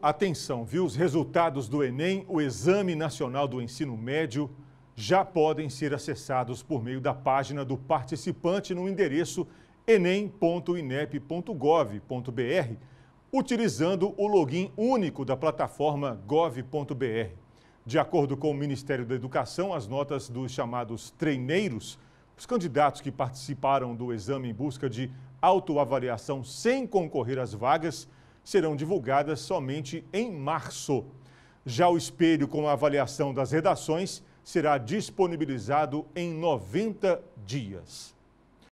Atenção, viu? Os resultados do Enem, o Exame Nacional do Ensino Médio, já podem ser acessados por meio da página do participante no endereço enem.inep.gov.br, utilizando o login único da plataforma gov.br. De acordo com o Ministério da Educação, as notas dos chamados treineiros, os candidatos que participaram do exame em busca de autoavaliação sem concorrer às vagas, serão divulgadas somente em março. Já o espelho com a avaliação das redações será disponibilizado em 90 dias.